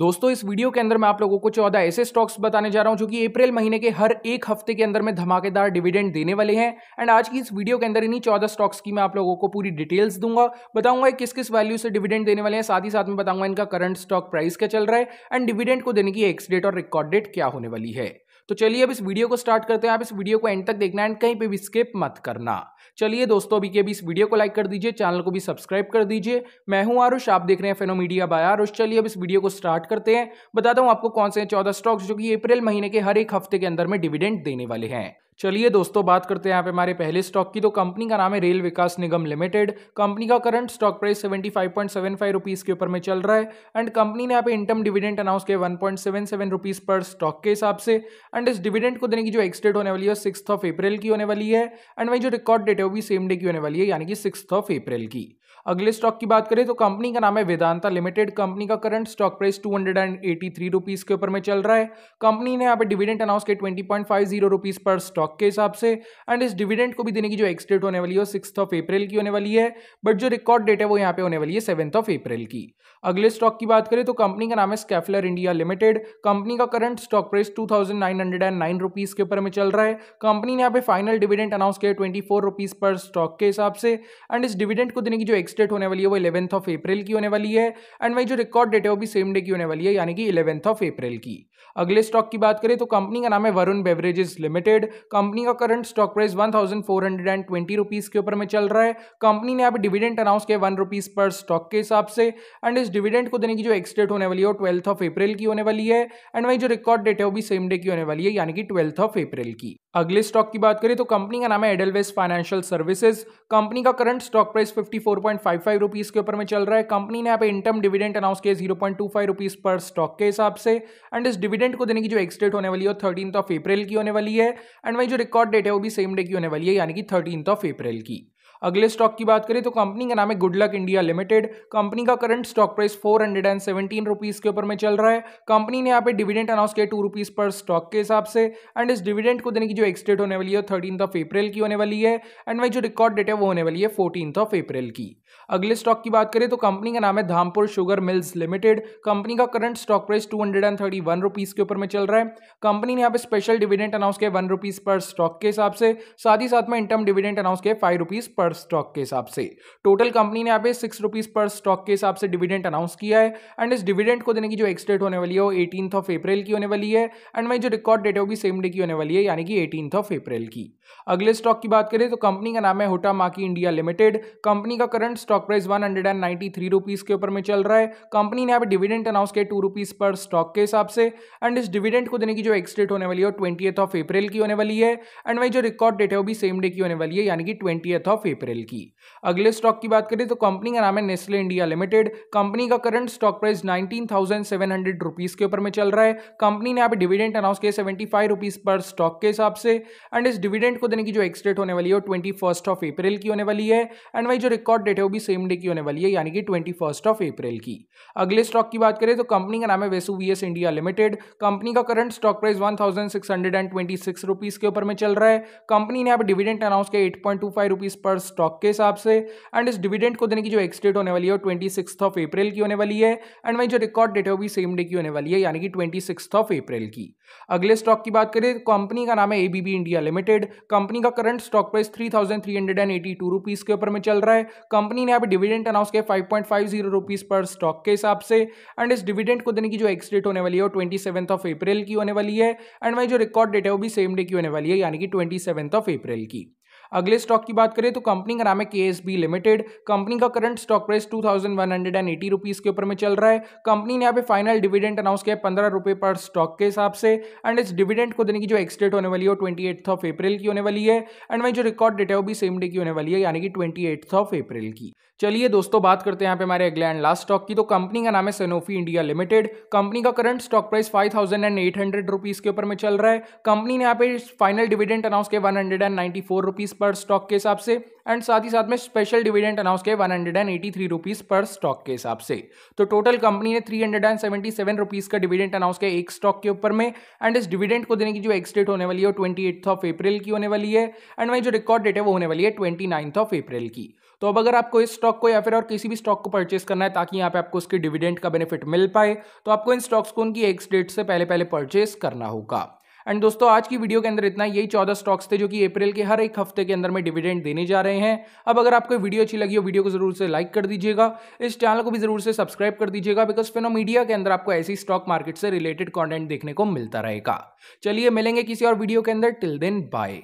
दोस्तों इस वीडियो के अंदर मैं आप लोगों को चौदह ऐसे स्टॉक्स बताने जा रहा हूं जो कि अप्रैल महीने के हर एक हफ्ते के अंदर में धमाकेदार डिविडेंड देने वाले हैं एंड आज की इस वीडियो के अंदर इन्हीं चौदह स्टॉक्स की मैं आप लोगों को पूरी डिटेल्स दूंगा बताऊंगा किस किस वैल्यू से डिविडेंड देने वाले हैं साथ ही साथ में बताऊंगा इनका करंट स्टॉक प्राइस क्या चल रहा है एंड डिविडेंड को देने की एक्स डेट और रिकॉर्ड डेट क्या होने वाली है तो चलिए अब इस वीडियो को स्टार्ट करते हैं आप इस वीडियो को एंड तक देखना एंड कहीं पे भी स्किप मत करना चलिए दोस्तों अभी के भी इस वीडियो को लाइक कर दीजिए चैनल को भी सब्सक्राइब कर दीजिए मैं हूं आरुष आप देख रहे हैं मीडिया बाय आरुष चलिए अब इस वीडियो को स्टार्ट करते हैं बताता हूं आपको कौन से चौदह स्टॉक्स जो कि अप्रैल महीने के हर एक हफ्ते के अंदर में डिविडेंड देने वाले हैं चलिए दोस्तों बात करते हैं यहाँ पे हमारे पहले स्टॉक की तो कंपनी का नाम है Rail Vikas Nigam limited company का current stock price seventy five point seven five rupees के ऊपर में चल रहा है एंड कंपनी ने यहाँ पे इंटम डिविडेंट अनाउंस किया one point seven seven rupees पर स्टॉक के हिसाब से एंड इस डिविडेंट को देने की जो एक्सडेट होने वाली है सिक्स ऑफ अप्रैल की होने वाली है एंड वही जो रिकॉर्ड डेट है वो भी सेम डे की होने वाली है यानी कि सिक्स ऑफ अप्रैल की अगले स्टॉक की बात करें तो कंपनी का नाम है वेदांता लिमिटेड कंपनी का current stock price two hundred and eighty three rupees के ऊपर में चल रहा है कंपनी ने यहाँ पे डिविडेंड अनाउंस किया twenty point five zero rupees पर स्टॉक के हिसाब से एंड इस डिविडेंड को भी देने की जो एक्सडेट होने वाली है वो सिक्स ऑफ अप्रैल की होने वाली है बट जो रिकॉर्ड डेट है वो यहाँ पे होने वाली है सेवंथ ऑफ अप्रैल की अगले स्टॉक की बात करें तो कंपनी का नाम है स्कैफलर इंडिया लिमिटेड कंपनी का करंट स्टॉक प्राइस टू के ऊपर में चल रहा है कंपनी ने यहाँ पे फाइनल डिविडेंड अनाउंस किया ट्वेंटी पर स्टॉक के हिसाब से एंड इस डिविडेंड को देने की जो एक्स डेट होने वाली है वो इलेवंथ ऑफ अप्रैल की होने वाली है एंड वही जो रिकॉर्ड डेट है वो भी सेम डे की होने वाली है यानी कि इलेवंथ ऑफ अप्रैल की अगले स्टॉक की बात करें तो कंपनी का नाम है वरुण बेवरेजेस लिमिटेड कंपनी का current stock price one thousand four hundred and twenty rupees के ऊपर में चल रहा है कंपनी ने यहाँ पर डिविडेंट अनाउंस किया वन रुपीज पर स्टॉक के हिसाब से एंड इस डिविडेंड को देने की जो एक्स डेट होने वाली है वो ट्वेल्थ ऑफ अप्रैल की होने वाली है एंड वही जो रिकॉर्ड डेट है वो भी सेम डे की होने वाली है यानी कि ट्वेल्थ ऑफ अप्रैल की अगले स्टॉक की बात करें तो कंपनी का नाम है एडलवेस फाइनेंशियल सर्विसेज कंपनी का current stock price fifty point five five rupees के ऊपर में चल रहा है कंपनी ने यहाँ पे इंटर्म डिविडेंड अनाउंस किया zero point two five rupees पर स्टॉक के हिसाब से एंड इस डिविडेंड को देने की जो एक्सडेट होने वाली है थर्टीन ऑफ अप्रैल की होने वाली है एंड वही जो रिकॉर्ड डेट है वो भी सेम डे की होने वाली है यानी कि थर्टीन ऑफ अप्रैल की अगले स्टॉक की बात करें तो कंपनी का नाम है गुडलक इंडिया लिमिटेड कंपनी का current stock price four hundred and seventeen rupees के ऊपर में चल रहा है कंपनी ने यहाँ पे डिविडेंड अनाउंस किया टू रुपीज़ पर स्टॉक के हिसाब से एंड इस डिविडेंड को देने की जो एक्सडेट होने वाली है थर्टीन ऑफ अप्रैल की होने वाली है एंड वही जो रिकॉर्ड डेट है वो होने वाली है फोर्टीन ऑफ अप्रैल की अगले स्टॉक की बात करें तो कंपनी का नाम है Dhampur sugar mills limited company का current stock price two hundred and thirty one rupees के ऊपर में चल रहा है कंपनी ने यहाँ पे स्पेशल डिविडेंड अनाउंस किया वन रुपीज़ पर स्टॉक के हिसाब से साथ ही साथ में इंटर्म डिविडेंड अनाउंस किया फाइव रुपीज़ पर स्टॉक के हिसाब से टोटल कंपनी ने यहाँ पे सिक्स रुपीज़ पर स्टॉक के हिसाब से डिविडेंड अनाउंस किया है एंड इस डिविडेंड को देने की जो एक्सडेट होने वाली है वो एटीन ऑफ अप्रैल की होने वाली है एंड वही जो रिकॉर्ड डेट है वो भी सेम डे की होने वाली है यानी कि एटीन ऑफ अप्रैल की अगले स्टॉक की बात करें तो कंपनी का नाम है होटा माकी इंडिया लिमिटेड कंपनी का current stock price one hundred and ninety three rupees के ऊपर में चल रहा है कंपनी ने यहाँ डिविडेंड अनाउंस किया टू रुपीज़ पर स्टॉक के हिसाब से एंड इस डिविडेंड को देने की जो एक्सडेट होने वाली है वो ट्वेंटी ऑफ अप्रैल की होने वाली है एंड वही जो रिकॉर्ड डेट है वो भी सेम डे की होने वाली है यानी कि ट्वेंटी ऑफ अप्रैल की अगले स्टॉक की बात करें तो कंपनी का नाम है नेस्ले इंडिया लिमिटेड कंपनी का current stock price nineteen thousand seven hundred rupees के ऊपर में चल रहा है कंपनी ने यहाँ डिविडेंड अनाउंस किया सेवेंटी फाइव रुपीज़ पर स्टॉक के हिसाब से एंड इस डिविडेंड को देने की जो एक्सडेट होने वाली है वो ट्वेंटी फर्स्ट ऑफ अप्रैल की होने वाली है एंड वही जो रिकॉर्ड डेट है भी सेम डे की होने वाली है यानी कि ट्वेंटी फर्स्ट ऑफ अप्रैल की अगले स्टॉक की बात करें तो कंपनी का नाम है वेसू वेसुवीएस इंडिया लिमिटेड कंपनी का current stock price one thousand six hundred and twenty six rupees के ऊपर में चल रहा है कंपनी ने आप डिविडेंड अनाउंस किया eight point two five rupees पर स्टॉक के हिसाब से एंड इस डिविडेंड को देने की जो एक्सडेट होने वाली है वो ट्वेंटी सिक्स ऑफ अप्रैल की होने वाली है एंड वही जो रिकॉर्ड डेट है वो भी सेम डे की होने वाली है यानी कि ट्वेंटी सिक्स ऑफ अप्रैल की अगले स्टॉक की बात करें कंपनी का नाम है एबीबी इंडिया लिमिटेड कंपनी का current stock price three thousand three hundred and eighty two rupees के ऊपर में चल रहा है कंपनी कंपनी ने अभी पे डिविडेंड अनाउंस किया five point five zero rupees पर स्टॉक के हिसाब से एंड इस डिविडेंड को देने की जो एक्सडेट होने वाली है वो ट्वेंटी सेवंथ ऑफ अप्रैल की होने वाली है एंड वही जो रिकॉर्ड डेट है वो भी सेम डे की होने वाली है यानी कि ट्वेंटी सेवंथ ऑफ अप्रैल की अगले स्टॉक की बात करें तो कंपनी का नाम है के लिमिटेड कंपनी का current stock price two thousand के ऊपर में चल रहा है कंपनी ने यहाँ पे फाइनल डिविडेंड अनाउंस किया है पंद्रह रुपये पर स्टॉक के हिसाब से एंड इस डिविडेंड को देने की जो एक्सडेट होने वाली है ट्वेंटी ट्वेंटी ऑफ अप्रैल की होने वाली है एंड वही जो रिकॉर्ड डेट है वो भी सेम डे की होने वाली है यानी कि ट्वेंटी ऑफ अप्रैल की चलिए दोस्तों बात करते हैं यहाँ पे हमारे अगले एंड लास्ट स्टॉक की तो कंपनी का नाम है सेनोफी इंडिया लिमिटेड कंपनी का current stock price five thousand and eight hundred rupees के ऊपर में चल रहा है कंपनी ने यहाँ पे फाइनल डिविडेंड अनाउंस किया one hundred and ninety four rupees पर स्टॉक के हिसाब से एंड साथ ही साथ में स्पेशल डिविडेंड अनाउंस किया one hundred and eighty three rupees पर स्टॉक के हिसाब से तो टोटल कंपनी ने three hundred and seventy seven rupees का डिविडेंड अनाउंस किया एक स्टॉक के ऊपर में एंड इस डिविडेंड को देने की जो एक्सडेट होने वाली है वो ट्वेंटी एट्थ ऑफ अप्रैल की होने वाली है एंड वही जो रिकॉर्ड डेट है वो होने वाली है ट्वेंटी नाइन्थ ऑफ अप्रैल की तो अब अगर आपको इस स्टॉक को या फिर और किसी भी स्टॉक को परचेस करना है ताकि यहाँ पे आपको उसके डिविडेंड का बेनिफिट मिल पाए तो आपको इन स्टॉक्स को उनकी एक्स डेट से पहले पहले परचेस करना होगा एंड दोस्तों आज की वीडियो के अंदर इतना यही चौदह स्टॉक्स थे जो कि अप्रैल के हर एक हफ्ते के अंदर में डिविडेंड देने जा रहे हैं अब अगर आपको वीडियो अच्छी लगी हो वीडियो को जरूर से लाइक कर दीजिएगा इस चैनल को भी जरूर से सब्सक्राइब कर दीजिएगा बिकॉज फिनो मीडिया के अंदर आपको ऐसी स्टॉक मार्केट से रिलेटेड कॉन्टेंट देखने को मिलता रहेगा चलिए मिलेंगे किसी और वीडियो के अंदर टिल देन बाय